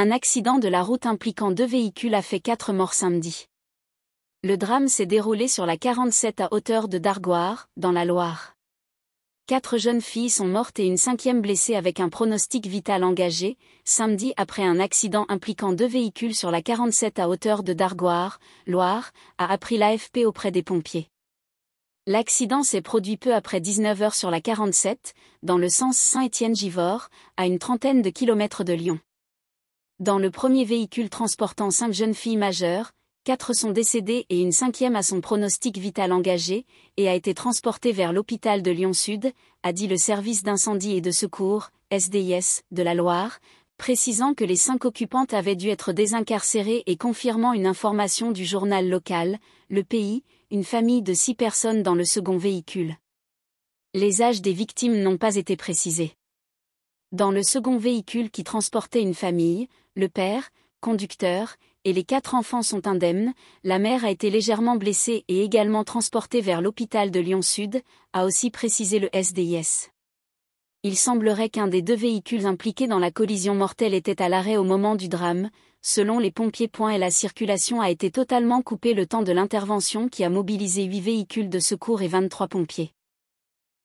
Un accident de la route impliquant deux véhicules a fait quatre morts samedi. Le drame s'est déroulé sur la 47 à hauteur de Dargoire, dans la Loire. Quatre jeunes filles sont mortes et une cinquième blessée avec un pronostic vital engagé, samedi après un accident impliquant deux véhicules sur la 47 à hauteur de Dargoire, Loire, a appris l'AFP auprès des pompiers. L'accident s'est produit peu après 19h sur la 47, dans le sens saint étienne givor à une trentaine de kilomètres de Lyon. Dans le premier véhicule transportant cinq jeunes filles majeures, quatre sont décédées et une cinquième a son pronostic vital engagé, et a été transportée vers l'hôpital de Lyon-Sud, a dit le service d'incendie et de secours, (SDS) de la Loire, précisant que les cinq occupantes avaient dû être désincarcérées et confirmant une information du journal local, Le Pays, une famille de six personnes dans le second véhicule. Les âges des victimes n'ont pas été précisés. Dans le second véhicule qui transportait une famille, le père, conducteur, et les quatre enfants sont indemnes, la mère a été légèrement blessée et également transportée vers l'hôpital de Lyon-Sud, a aussi précisé le SDIS. Il semblerait qu'un des deux véhicules impliqués dans la collision mortelle était à l'arrêt au moment du drame, selon les pompiers. et la circulation a été totalement coupée le temps de l'intervention qui a mobilisé huit véhicules de secours et 23 pompiers.